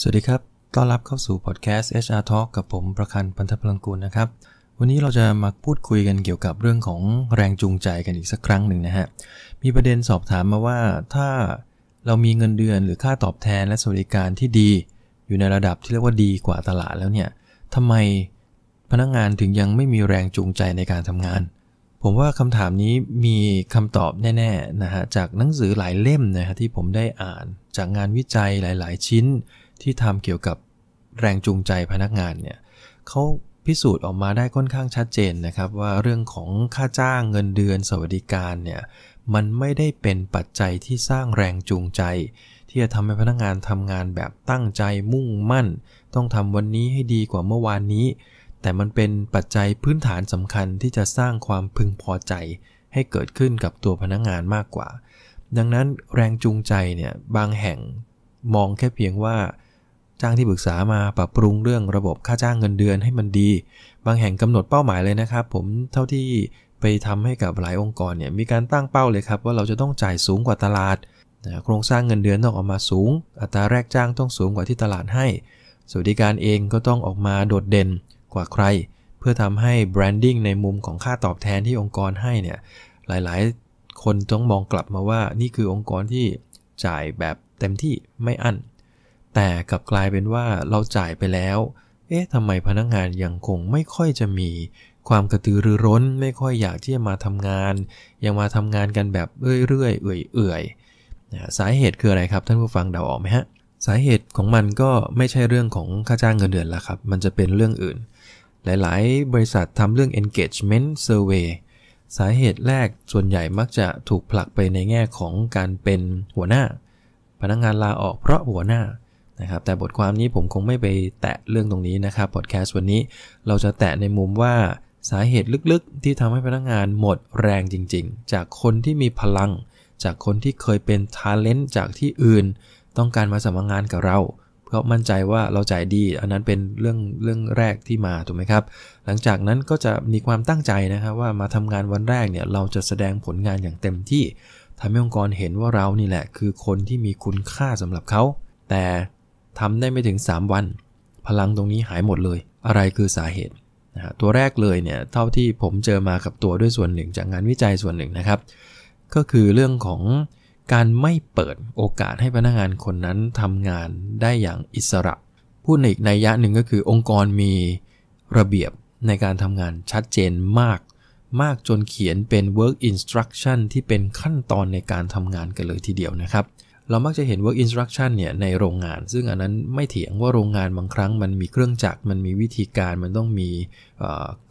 สวัสดีครับ ต้อนรับเข้าสู่พอดแคสต์ HR Talk กับผมประคันพันธพลังกูลนะครับ วันนี้เราจะมาพูดคุยกันเกี่ยวกับเรื่องของแรงจูงใจกันอีกสักครั้งหนึ่งนะฮะ มีประเด็นสอบถามมาว่า ถ้าเรามีเงินเดือนหรือค่าตอบแทนและสวัสดิการที่ดีอยู่ในระดับที่เรียกว่าดีกว่าตลาดแล้วเนี่ย ทำไมพนักงงานถึงยังไม่มีแรงจูงใจในการทำงาน ผมว่าคำถามนี้มีคำตอบแน่ๆนะฮะจากหนังสือหลายเล่มนะฮะที่ผมได้อ่านจากงานวิจัยหลายๆ ชิ้นที่ทำเกี่ยวกับแรงจูงใจพนักงานเนี่ยเขาพิสูจน์ออกมาได้ค่อนข้างชัดเจนนะครับ ว่าเรื่องของค่าจ้างเงินเดือนสวัสดิการเนี่ยมันไม่ได้เป็นปัจจัยที่สร้างแรงจูงใจ ที่จะทำให้พนักงานทำงานแบบตั้งใจมุ่งมั่น ต้องทำวันนี้ให้ดีกว่าเมื่อวานนี้ แต่มันเป็นปัจจัยพื้นฐานสำคัญที่จะสร้างความพึงพอใจให้เกิดขึ้นกับตัวพนักงานมากกว่า ดังนั้นแรงจูงใจเนี่ยบางแห่งมองแค่เพียงว่าจ้างที่ปรึกษามาปรับปรุงเรื่องระบบค่าจ้างเงินเดือนให้มันดี บางแห่งกำหนดเป้าหมายเลยนะครับ ผม เท่าที่ไปทำให้กับหลายองค์กรเนี่ย มีการตั้งเป้าเลยครับว่าเราจะต้องจ่ายสูงกว่าตลาด โครงสร้างเงินเดือนต้องออกมาสูง อัตราแรกจ้างต้องสูงกว่าที่ตลาดให้ สวัสดิการเองก็ต้องออกมาโดดเด่นกว่าใคร เพื่อทำให้แบรนดิ้งในมุมของค่าตอบแทนที่องค์กรให้เนี่ย หลาย ๆ คนต้องมองกลับมาว่า นี่คือองค์กรที่จ่ายแบบเต็มที่ไม่อั้นแต่กลับกลายเป็นว่าเราจ่ายไปแล้ว เอ๊ะทำไมพนักงานยังคงไม่ค่อยจะมี ความกระตือรือร้น ไม่ค่อยอยากที่จะมาทำงาน ยังมาทำงานกันแบบเรื่อยๆ เอื่อยๆ สาเหตุคืออะไรครับท่านผู้ฟังเดาออกไหมฮะ สาเหตุของมันก็ไม่ใช่เรื่องของค่าจ้างเงินเดือนละครับ มันจะเป็นเรื่องอื่น หลายๆ บริษัททำเรื่อง engagement survey สาเหตุแรกส่วนใหญ่มักจะถูกผลักไปในแง่ของการเป็นหัวหน้า พนักงงานลาออกเพราะหัวหน้านะครับแต่บทความนี้ผมคงไม่ไปแตะเรื่องตรงนี้นะครับพอดแคสต์วันนี้ เราจะแตะในมุมว่าสาเหตุลึกๆ ที่ทำให้พนักงานหมดแรงจริงๆ จากคนที่มีพลัง จากคนที่เคยเป็นทาเลนต์จากที่อื่น ต้องการมาสมัครงานกับเรา เพราะมั่นใจว่าเราจ่ายดีอันนั้นเป็นเรื่องเรื่องแรกที่มาถูกไหมครับ หลังจากนั้นก็จะมีความตั้งใจนะครับว่ามาทำงานวันแรกเนี่ยเราจะแสดงผลงานอย่างเต็มที่ทำให้องค์กรเห็นว่าเรานี่แหละ คือคนที่มีคุณค่าสำหรับเขาแต่ทำได้ไม่ถึง 3 วันพลังตรงนี้หายหมดเลย อะไรคือสาเหตุนะตัวแรกเลยเนี่ยเท่าที่ผมเจอมากับตัวด้วยส่วนหนึ่งจากงานวิจัยส่วนหนึ่งนะครับ ก็คือเรื่องของการไม่เปิดโอกาสให้พนักงานคนนั้นทำงานได้อย่างอิสระพูดในอีกในยยะหนึ่งก็คือองค์กรมีระเบียบในการทำงานชัดเจนมาก มากจนเขียนเป็น work instruction ที่เป็นขั้นตอนในการทำงานกันเลยทีเดียวนะครับเรามักจะเห็น work instruction เนี่ยในโรงงาน ซึ่งอันนั้นไม่เถียงว่าโรงงานบางครั้ง มันมีเครื่องจักรมันมีวิธีการมันต้องมี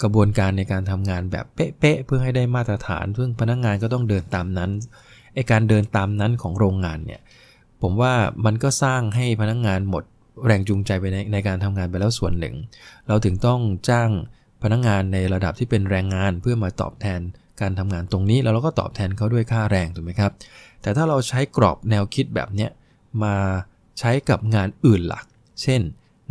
กระบวนการในการทำงานแบบเป๊ะๆเพื่อให้ได้มาตรฐานซึ่งพนักงงานก็ต้องเดินตามนั้นไอการเดินตามนั้นของโรงงานเนี่ยผมว่ามันก็สร้างให้พนักงงานหมดแรงจูงใจไปในในการทำงานไปแล้วส่วนหนึ่ง เราถึงต้องจ้างพนักงงานในระดับที่เป็นแรงงานเพื่อมาตอบแทนการทำงานตรงนี้แล้วเราก็ตอบแทนเขาด้วยค่าแรงถูกไหมครับแต่ถ้าเราใช้กรอบแนวคิดแบบนี้มาใช้กับงานอื่นหลัก เช่น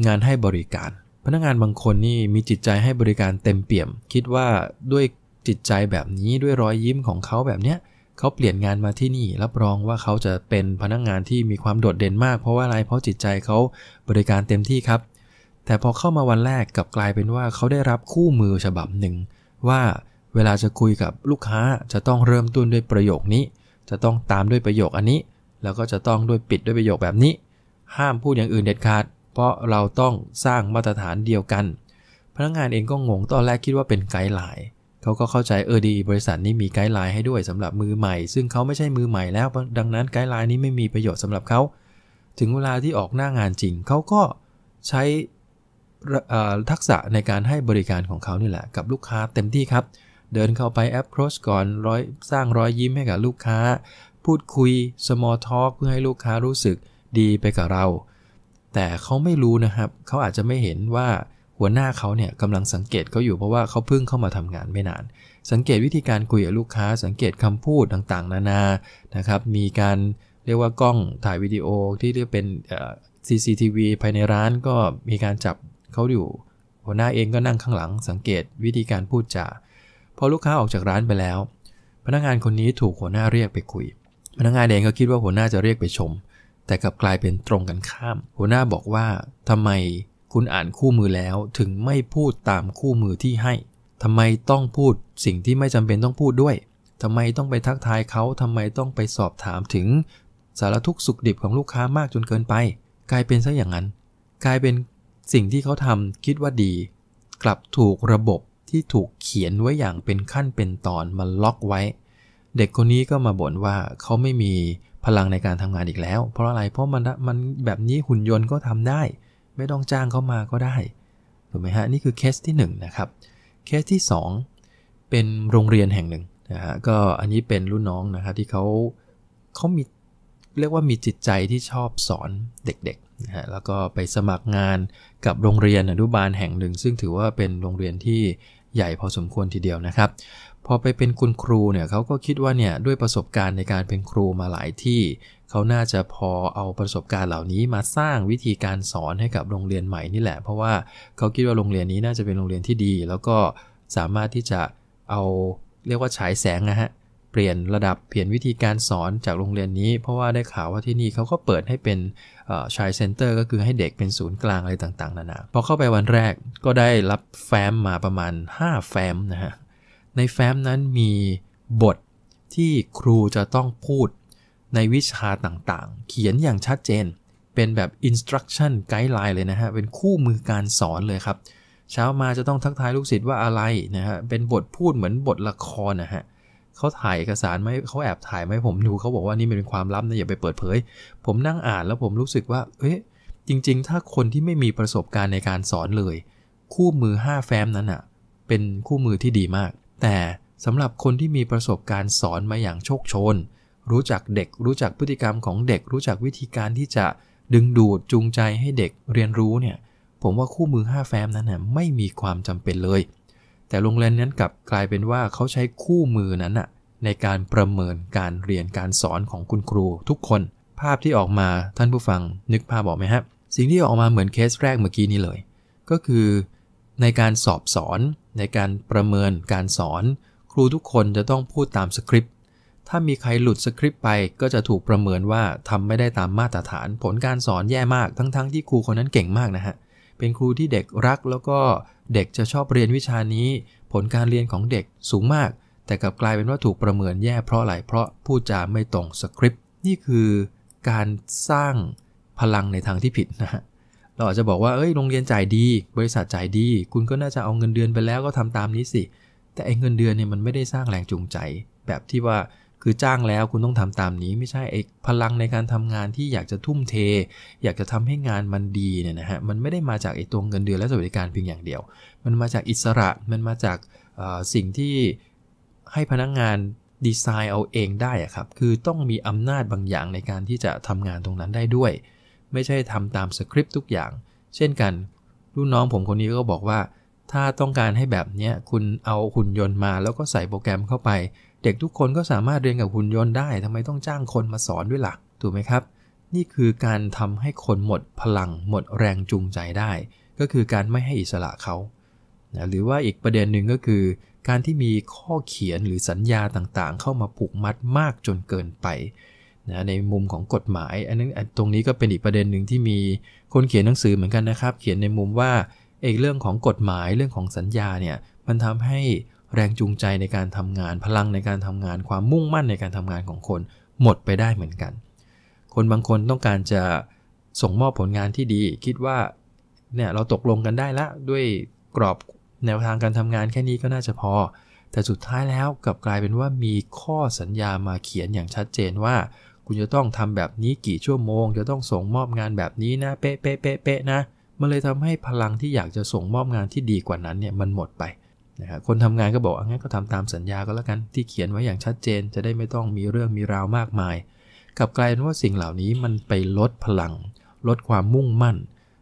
งานให้บริการ พนักงานบางคนนี่ มีจิตใจให้บริการเต็มเปี่ยม คิดว่าด้วยจิตใจแบบนี้ด้วยรอยยิ้มของเขาแบบเนี้ย เขาเปลี่ยนงานมาที่นี่ รับรองว่าเขาจะเป็นพนักงานที่มีความโดดเด่นมาก เพราะว่าอะไรเพราะจิตใจเขาบริการเต็มที่ครับ แต่พอเข้ามาวันแรกกับกลายเป็นว่าเขาได้รับคู่มือฉบับหนึ่งว่าเวลาจะคุยกับลูกค้าจะต้องเริ่มต้นด้วยประโยคนี้จะต้องตามด้วยประโยคอันนี้ แล้วก็จะต้องด้วยปิดด้วยประโยคแบบนี้ ห้ามพูดอย่างอื่นเด็ดขาดเพราะเราต้องสร้างมาตรฐานเดียวกันพนักงานเองก็งงตอนแรกคิดว่าเป็นไกด์ไลน์เขาก็เข้าใจเออดีบริษัทนี้มีไกด์ไลน์ให้ด้วยสำหรับมือใหม่ซึ่งเขาไม่ใช่มือใหม่แล้วดังนั้นไกด์ไลน์นี้ไม่มีประโยชน์สำหรับเขา ถึงเวลาที่ออกหน้างานจริงเขาก็ใช้ทักษะในการให้บริการของเขานี่แหละกับลูกค้าเต็มที่ครับเดินเข้าไปแอปโครสก่อนร้อยสร้างรอยยิ้มให้กับลูกค้า พูดคุย small talk เพื่อให้ลูกค้ารู้สึกดีไปกับเรา แต่เขาไม่รู้นะครับ เขาอาจจะไม่เห็นว่าหัวหน้าเขาเนี่ยกำลังสังเกตเขาอยู่เพราะว่าเขาเพิ่งเข้ามาทำงานไม่นาน สังเกตวิธีการคุยกับลูกค้า สังเกตคำพูดต่างๆ นานานะครับมีการเรียกว่ากล้องถ่ายวิดีโอที่เรียกเป็น CCTV ภายในร้านก็มีการจับเขาอยู่ หัวหน้าเองก็นั่งข้างหลังสังเกตวิธีการพูดจาพอลูกค้าออกจากร้านไปแล้ว พนักงานคนนี้ถูกหัวหน้าเรียกไปคุย พนักงานเองก็คิดว่าหัวหน้าจะเรียกไปชม แต่กลับกลายเป็นตรงกันข้าม หัวหน้าบอกว่าทำไมคุณอ่านคู่มือแล้วถึงไม่พูดตามคู่มือที่ให้ทำไมต้องพูดสิ่งที่ไม่จำเป็นต้องพูดด้วยทำไมต้องไปทักทายเขาทำไมต้องไปสอบถามถึงสารทุกสุขดิบของลูกค้ามากจนเกินไป กลายเป็นซะอย่างนั้น กลายเป็นสิ่งที่เขาทำคิดว่าดี กลับถูกระบบที่ถูกเขียนไว้อย่างเป็นขั้นเป็นตอนมันล็อกไว้ เด็กคนนี้ก็มาบ่นว่าเขาไม่มีพลังในการทำงานอีกแล้ว เพราะอะไรเพราะมันมันแบบนี้หุ่นยนต์ก็ทำได้ ไม่ต้องจ้างเขามาก็ได้ถูกไหมฮะนี่คือเคสที่1นนะครับเคสที่2 เป็นโรงเรียนแห่งหนึ่งนะฮะก็อันนี้เป็นรุ่นน้องนะครับที่เขาเขามีเรียกว่ามีจิตใจที่ชอบสอนเด็กๆนะฮะแล้วก็ไปสมัครงานกับโรงเรียนอนุบาลแห่งหนึ่ง ซึ่งถือว่าเป็นโรงเรียนที่ใหญ่พอสมควรทีเดียวนะครับพอไปเป็นคุณครูเนี่ยเขาก็คิดว่าเนี่ยด้วยประสบการณ์ในการเป็นครูมาหลายที่เขาน่าจะพอเอาประสบการณ์เหล่านี้มาสร้างวิธีการสอนให้กับโรงเรียนใหม่นี่แหละเพราะว่าเขาคิดว่าโรงเรียนนี้น่าจะเป็นโรงเรียนที่ดี แล้วก็สามารถที่จะเอาเรียกว่าฉายแสงนะฮะเปลี่ยนระดับเปลี่ยนวิธีการสอนจากโรงเรียนนี้ เพราะว่าได้ข่าวว่าที่นี่เขาก็เปิดให้เป็นชายเซ็นเตอร์ก็คือให้เด็กเป็นศูนย์กลางอะไรต่างๆนานาพอเข้าไปวันแรกก็ได้รับแฟ้มมาประมาณ 5 แฟ้มนะฮะ ในแฟ้มนั้นมีบทที่ครูจะต้องพูดในวิชาต่างๆ เขียนอย่างชัดเจน เป็นแบบ instruction guideline เลยนะฮะ เป็นคู่มือการสอนเลยครับเช้ามาจะต้องทักทายลูกศิษย์ว่าอะไรนะฮะเป็นบทพูดเหมือนบทละครนะฮะเขาถ่ายเอกสารไหมเขาแอบถ่ายไหมผมดูเขาบอกว่านี่เป็นความลับนะอย่าไปเปิดเผย ผมนั่งอ่านแล้วผมรู้สึกว่า เอ๊ะ จริงๆ ถ้าคนที่ไม่มีประสบการณ์ในการสอนเลย คู่มือ 5 แฟ้มนั้นอะ่ะ เป็นคู่มือที่ดีมาก แต่สำหรับคนที่มีประสบการณ์สอนมาอย่างโชคชน รู้จักเด็กรู้จักพฤติกรรมของเด็ก รู้จักวิธีการที่จะดึงดูดจูงใจให้เด็กเรียนรู้เนี่ย ผมว่าคู่มือ 5 แฟ้มนั้นน่ะไม่มีความจำเป็นเลยแต่โรงเรียนนั้นกลับกลายเป็นว่าเขาใช้คู่มือนั้นอะในการประเมินการเรียนการสอนของคุณครูทุกคน ภาพที่ออกมาท่านผู้ฟังนึกภาพออกไหมครับสิ่งที่ออกมาเหมือนเคสแรกเมื่อกี้นี้เลย ก็คือในการสอบสอนในการประเมินการสอน ครูทุกคนจะต้องพูดตามสคริปต์ ถ้ามีใครหลุดสคริปต์ไปก็จะถูกประเมินว่าทำไม่ได้ตามมาตรฐานผลการสอนแย่มากทั้งๆทที่ครูคนนั้นเก่งมากนะฮะเป็นครูที่เด็กรักแล้วก็เด็กจะชอบเรียนวิชานี้ ผลการเรียนของเด็กสูงมากแต่กลับกลายเป็นว่าถูกประเมินแย่เพราะอะไรเพราะพูดจาไม่ตรงสคริปต์นี่คือ การสร้างพลังในทางที่ผิดนะฮะเราอาจจะบอกว่าเอ้ยโรงเรียนจ่ายดี บริษัทจ่ายดี คุณก็น่าจะเอาเงินเดือนไปแล้วก็ทำตามนี้สิ แต่ไอ้เงินเดือนเนี่ยมันไม่ได้สร้างแรงจูงใจ แบบที่ว่าคือจ้างแล้วคุณต้องทำตามนี้ไม่ใช่ไอ้พลังในการทำงานที่อยากจะทุ่มเท อยากจะทำให้งานมันดีเนี่ยนะฮะมันไม่ได้มาจากไอ้ตัวเงินเดือนและสวัสดิการเพียงอย่างเดียว มันมาจากอิสระมันมาจากสิ่งที่ให้พนักงงานดีไซน์เอาเองได้ครับคือต้องมีอำนาจบางอย่างในการที่จะทำงานตรงนั้นได้ด้วย ไม่ใช่ทำตามสคริปต์ทุกอย่างเช่นกัน รุ่นน้องผมคนนี้ก็บอกว่า ถ้าต้องการให้แบบนี้คุณเอาหุ่นยนต์มาแล้วก็ใส่โปรแกรมเข้าไปเด็กทุกคนก็สามารถเรียนกับหุ่นยนต์ได้ทำไมต้องจ้างคนมาสอนด้วยละ่ะถูกไหมครับ นี่คือการทำให้คนหมดพลังหมดแรงจูงใจได้ ก็คือการไม่ให้อิสระเขานะหรือว่าอีกประเด็นหนึ่งก็คือ การที่มีข้อเขียนหรือสัญญาต่างๆ เข้ามาผูกมัดมากจนเกินไปนะในมุมของกฎหมาย อันนั้นตรงนี้ก็เป็นอีกประเด็นหนึ่งที่มีคนเขียนหนังสือเหมือนกันนะครับ เขียนในมุมว่า เอกเรื่องของกฎหมายเรื่องของสัญญาเนี่ย มันทำให้แรงจูงใจในการทำงานพลังในการทำงานความมุ่งมั่นในการทำงานของคนหมดไปได้เหมือนกัน คนบางคนต้องการจะส่งมอบผลงานที่ดี คิดว่าเนี่ยเราตกลงกันได้ละด้วยกรอบแนวทางการทำงานแค่นี้ก็น่าจะพอแต่สุดท้ายแล้วกลับกลายเป็นว่ามีข้อสัญญามาเขียนอย่างชัดเจนว่า คุณจะต้องทำแบบนี้กี่ชั่วโมง จะต้องส่งมอบงานแบบนี้นะเป๊ะเป๊ะเป๊ะเป๊ะนะมันเลยทำให้พลังที่อยากจะส่งมอบงานที่ดีกว่านั้นเนี่ยมันหมดไปนะครับคนทำงานก็บอกงั้นก็ทำตามสัญญาก็แล้วกัน ที่เขียนไว้อย่างชัดเจน จะได้ไม่ต้องมีเรื่องมีราวมากมาย กับกลายเป็นว่าสิ่งเหล่านี้มันไปลดพลัง ลดความมุ่งมั่น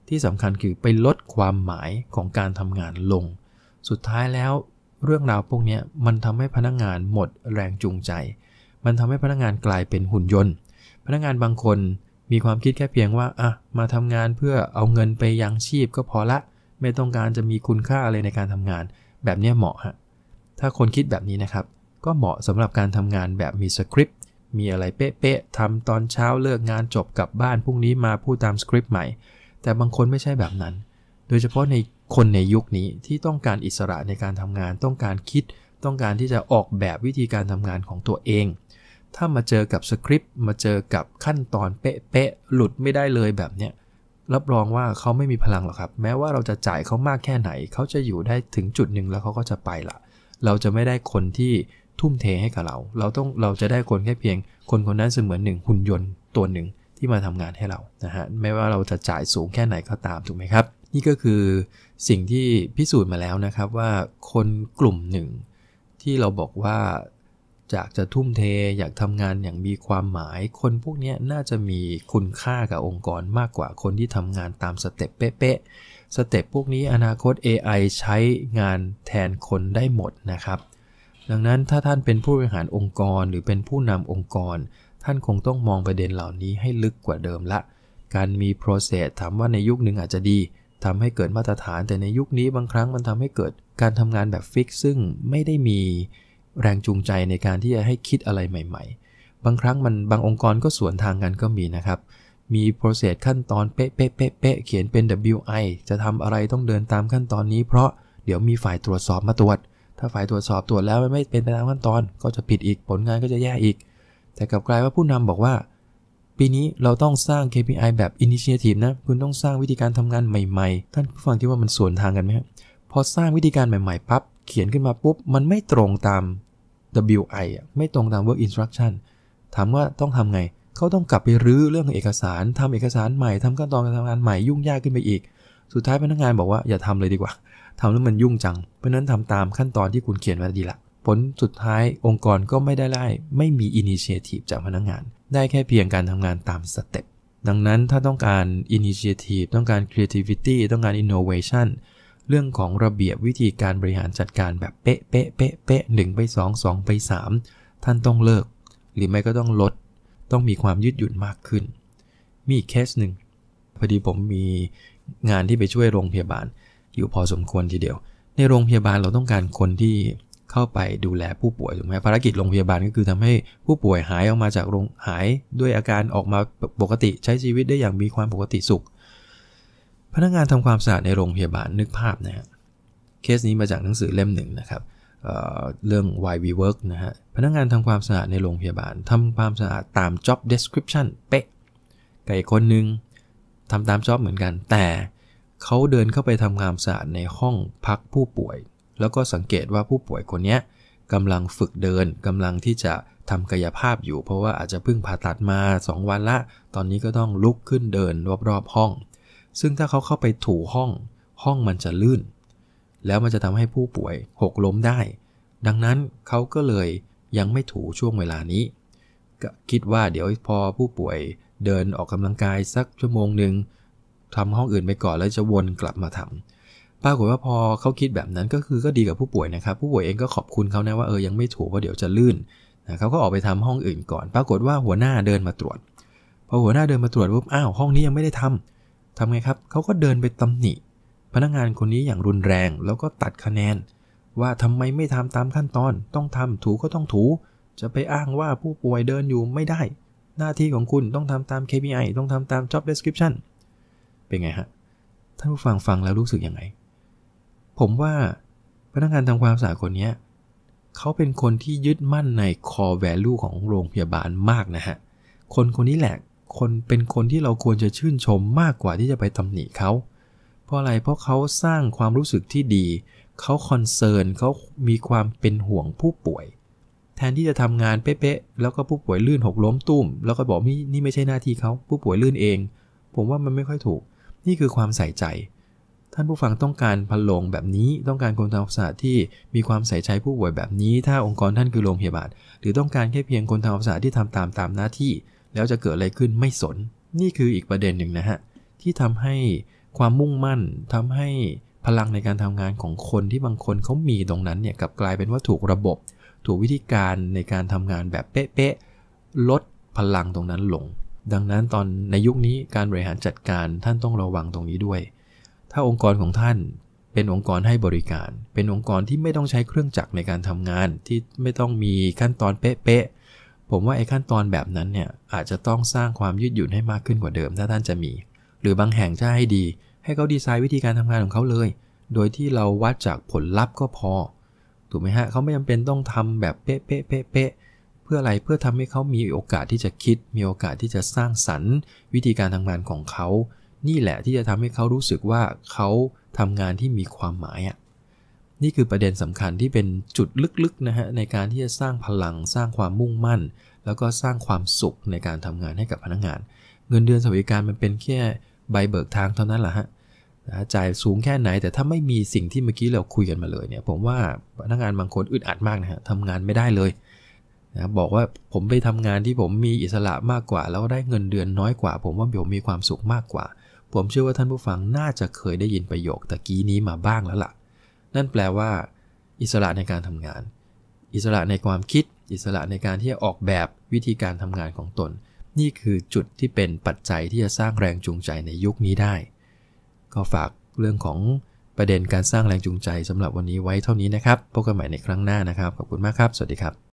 ที่สำคัญคือไปลดความหมายของการทำงานลง สุดท้ายแล้ว เรื่องราวพวกนี้มันทำให้พนักงานหมดแรงจูงใจ มันทำให้พนักงานกลายเป็นหุ่นยนต์ พนักงานบางคนมีความคิดแค่เพียงว่าอ่ะมาทำงานเพื่อเอาเงินไปยังชีพก็พอละไม่ต้องการจะมีคุณค่าอะไรในการทำงานแบบนี้เหมาะฮะ ถ้าคนคิดแบบนี้นะครับ ก็เหมาะสำหรับการทำงานแบบมีสคริปต์ มีอะไรเป๊ะๆทำตอนเช้าเลิกงานจบกลับบ้านพรุ่งนี้มาพูดตามสคริปต์ใหม่ แต่บางคนไม่ใช่แบบนั้น โดยเฉพาะในคนในยุคนี้ที่ต้องการอิสระในการทำงาน ต้องการคิด ต้องการที่จะออกแบบวิธีการทำงานของตัวเอง ถ้ามาเจอกับสคริปต์ มาเจอกับขั้นตอนเป๊ะๆ หลุดไม่ได้เลยแบบเนี้ยรับรองว่าเขาไม่มีพลังหรอกครับ แม้ว่าเราจะจ่ายเขามากแค่ไหน เขาจะอยู่ได้ถึงจุดหนึ่งแล้วเขาก็จะไปละเราจะไม่ได้คนที่ทุ่มเทให้กับเรา เราต้องเราจะได้คนแค่เพียง คนคนนั้นเสมือนหนึ่งหุ่นยนต์ตัวหนึ่งที่มาทำงานให้เรา นะฮะไม่ว่าเราจะจ่ายสูงแค่ไหน ก็ตามถูกไหมครับ นี่ก็คือสิ่งที่พิสูจน์มาแล้วนะครับว่าคนกลุ่มหนึ่ง ที่เราบอกว่าอยากจะทุ่มเทอยากทำงานอย่างมีความหมาย คนพวกนี้น่าจะมีคุณค่ากับองค์กรมากกว่าคนที่ทำงานตามสเต็ปเป๊ะๆสเต็ปพวกนี้อนาคต AI ใช้งานแทนคนได้หมดนะครับ ดังนั้นถ้าท่านเป็นผู้บริหารองค์กรหรือเป็นผู้นำองค์กร ท่านคงต้องมองประเด็นเหล่านี้ให้ลึกกว่าเดิมละ การมี process ถามว่าในยุคหนึ่งอาจจะดีทำให้เกิดมาตรฐานแต่ในยุคนี้บางครั้งมันทำให้เกิดการทำงานแบบฟิกซึ่งไม่ได้มีแรงจูงใจในการที่จะให้คิดอะไรใหม่ๆ บางครั้งมันบางองค์กรก็สวนทางกันก็มีนะครับมีโปรเซสขั้นตอนเป๊ะเป๊ะเป๊ะเป๊ะเขียนเป็น WI จะทำอะไรต้องเดินตามขั้นตอนนี้ เพราะเดี๋ยวมีฝ่ายตรวจสอบมาตรวจ ถ้าฝ่ายตรวจสอบตรวจแล้วไม่เป็นไปตามขั้นตอน ก็จะผิดอีก ผลงานก็จะแย่อีก แต่กลับกลายว่าผู้นำบอกว่า ปีนี้เราต้องสร้าง KPI แบบ Initiative นะคุณต้องสร้างวิธีการทำงานใหม่ๆท่านผู้ฟังคิดว่ามันสวนทางกันไหมครัพอสร้างวิธีการใหม่ๆปั๊บขียนขึ้นมาปุ๊บมันไม่ตรงตาม WI ไม่ตรงตาม work instruction ถามว่าต้องทำไง เขาต้องกลับไปรื้อเรื่องเอกสารทำเอกสารใหม่ทำขั้นตอนการทำงานใหม่ ยุ่งยากขึ้นไปอีก สุดท้ายพนักงานบอกว่าอย่าทำเลยดีกว่าทำแล้วมันยุ่งจัง เพราะนั้นทำตามขั้นตอนที่คุณเขียนมาดีละผลสุดท้ายองค์กรก็ไม่ได้ไล่ไม่มีอินิเชทีฟจากพนักงาน ได้แค่เพียงการทำงานตามสเต็ป ดังนั้นถ้าต้องการอินิเชทีฟต้องการครีเอทิฟิตี้ต้องการอินโนเวชันเรื่องของระเบียบวิธีการบริหารจัดการแบบเป๊ะเป๊ะเป๊ะเป๊ะหนึ่งไปสองสองไปสามท่านต้องเลิก หรือไม่ก็ต้องลดต้องมีความยืดหยุ่นมากขึ้น มีอีกเคสหนึ่งพอดีผมมีงานที่ไปช่วยโรงพยาบาล อยู่พอสมควรทีเดียว ในโรงพยาบาลเราต้องการคนที่เข้าไปดูแลผู้ป่วยถูกไหมภารกิจโรงพยาบาลก็คือทำให้ผู้ป่วยหายออกมาจากโรงหาย ด้วยอาการออกมาปกติใช้ชีวิตได้อย่างมีความปกติสุขพนักงานทำความสะอาดในโรงพยาบาลนึกภาพนะฮะเคสนี้มาจากหนังสือเล่มหนึ่งนะครับเเรื่อง why we work นะฮะ พนักงานทำความสะอาดในโรงพยาบาลทำความสะอาดตาม job description เป๊ะไก่คนหนึ่งทำตาม job เหมือนกัน แต่เขาเดินเข้าไปทำความสะอาดในห้องพักผู้ป่วย แล้วก็สังเกตว่าผู้ป่วยคนนี้กำลังฝึกเดิน กำลังที่จะทำกายภาพอยู่ เพราะว่าอาจจะเพิ่งผ่าตัดมา 2 วันละ ตอนนี้ก็ต้องลุกขึ้นเดินรอบๆห้องซึ่งถ้าเขาเข้าไปถูห้องห้องมันจะลื่น แล้วมันจะทำให้ผู้ป่วยหกล้มได้ ดังนั้นเขาก็เลยยังไม่ถูช่วงเวลานี้ ก็คิดว่าเดี๋ยวพอผู้ป่วยเดินออกกำลังกายสักชั่วโมงหนึ่งทำห้องอื่นไปก่อนแล้วจะวนกลับมาทำปรากฏว่าพอเขาคิดแบบนั้นก็คือก็ดีกับผู้ป่วยนะครับ ผู้ป่วยเองก็ขอบคุณเขานะว่าเออยังไม่ถูเพราะเดี๋ยวจะลื่นนะเขาก็ออกไปทำห้องอื่นก่อน ปรากฏว่าหัวหน้าเดินมาตรวจ พอหัวหน้าเดินมาตรวจปุ๊บอ้าวห้องนี้ยังไม่ได้ทำทำไงครับ เขาก็เดินไปตำหนิ พนักงานคนนี้อย่างรุนแรงแล้วก็ตัดคะแนน ว่าทำไมไม่ทำตามขั้นตอนต้องทำถูก็ต้องถู จะไปอ้างว่าผู้ป่วยเดินอยู่ไม่ได้ หน้าที่ของคุณต้องทำตาม KPI ต้องทำตาม Job Description เป็นไงฮะ ท่านผู้ฟังฟังแล้วรู้สึกยังไง ผมว่าพนักงานทำความสะอาดคนนี้เขาเป็นคนที่ยึดมั่นใน core value ของโรงพยาบาลมากนะฮะคนคนนี้แหละคนเป็นคนที่เราควรจะชื่นชมมากกว่าที่จะไปตำหนิเขาเพราะอะไร เพราะเขาสร้างความรู้สึกที่ดีเขาคอนเซิร์นเขามีความเป็นห่วงผู้ป่วย แทนที่จะทำงานเป๊ะๆ แล้วก็ผู้ป่วยลื่นหกล้มตุ้ม แล้วก็บอกนี่นี่ไม่ใช่หน้าที่เขาผู้ป่วยลื่นเอง ผมว่ามันไม่ค่อยถูก นี่คือความใส่ใจ ท่านผู้ฟังต้องการพันโลงแบบนี้ ต้องการคนทำความสะอาดที่มีความใส่ใจผู้ป่วยแบบนี้ ถ้าองค์กรท่านคือโรงพยาบาล หรือต้องการแค่เพียงคนทำความสะอาดที่ทำตามตามหน้าที่แล้วจะเกิดอะไรขึ้นไม่สน นี่คืออีกประเด็นหนึ่งนะฮะที่ทำให้ความมุ่งมั่นทำให้พลังในการทำงานของคนที่บางคนเขามีตรงนั้นเนี่ยกับกลายเป็นว่าถูกระบบ ถูกวิธีการในการทำงานแบบเป๊ะๆลดพลังตรงนั้นลง ดังนั้นตอนในยุคนี้การบริหารจัดการท่านต้องระวังตรงนี้ด้วย ถ้าองค์กรของท่านเป็นองค์กรให้บริการ เป็นองค์กรที่ไม่ต้องใช้เครื่องจักรในการทำงานที่ไม่ต้องมีขั้นตอนเป๊ะผมว่าไอ้ขั้นตอนแบบนั้นเนี่ยอาจจะต้องสร้างความยืดหยุ่นให้มากขึ้นกว่าเดิมถ้าท่านจะมี หรือบางแห่งจะให้ดี ให้เขาดีไซน์วิธีการทำงานของเขาเลย โดยที่เราวัดจากผลลัพธ์ก็พอ ถูกไหมฮะเขาไม่จาเป็นต้องทำแบบเป๊ะเป๊ะเป๊ะเพื่ออะไรเพื่อทำให้เขามีโอกาสที่จะคิด มีโอกาสที่จะสร้างสรรค์วิธีการทำงานของเขา นี่แหละที่จะทำให้เขารู้สึกว่าเขาทำงานที่มีความหมายอ่ะนี่คือประเด็นสำคัญที่เป็นจุดลึกๆนะฮะในการที่จะสร้างพลังสร้างความมุ่งมั่น แล้วก็สร้างความสุขในการทำงานให้กับพนักงงาน เงินเดือนสวัสดิการมันเป็นแค่ใบเบิกทางเท่านั้นแหละฮะนะ จ่ายสูงแค่ไหน แต่ถ้าไม่มีสิ่งที่เมื่อกี้เราคุยกันมาเลยเนี่ยผมว่าพนักงานบางคนอึดอัดมากนะฮะทำงานไม่ได้เลยนะบอกว่าผมไปทำงานที่ผมมีอิสระมากกว่า แล้วได้เงินเดือนน้อยกว่าผมว่าผมมีความสุขมากกว่า ผมเชื่อว่าท่านผู้ฟังน่าจะเคยได้ยินประโยคตะกี้นี้มาบ้างแล้วละ่ะนั่นแปลว่าอิสระในการทำงาน อิสระในความคิด อิสระในการที่จะออกแบบวิธีการทำงานของตน นี่คือจุดที่เป็นปัจจัยที่จะสร้างแรงจูงใจในยุคนี้ได้ ก็ฝากเรื่องของประเด็นการสร้างแรงจูงใจสำหรับวันนี้ไว้เท่านี้นะครับพบกันใหม่ในครั้งหน้านะครับขอบคุณมากครับ สวัสดีครับ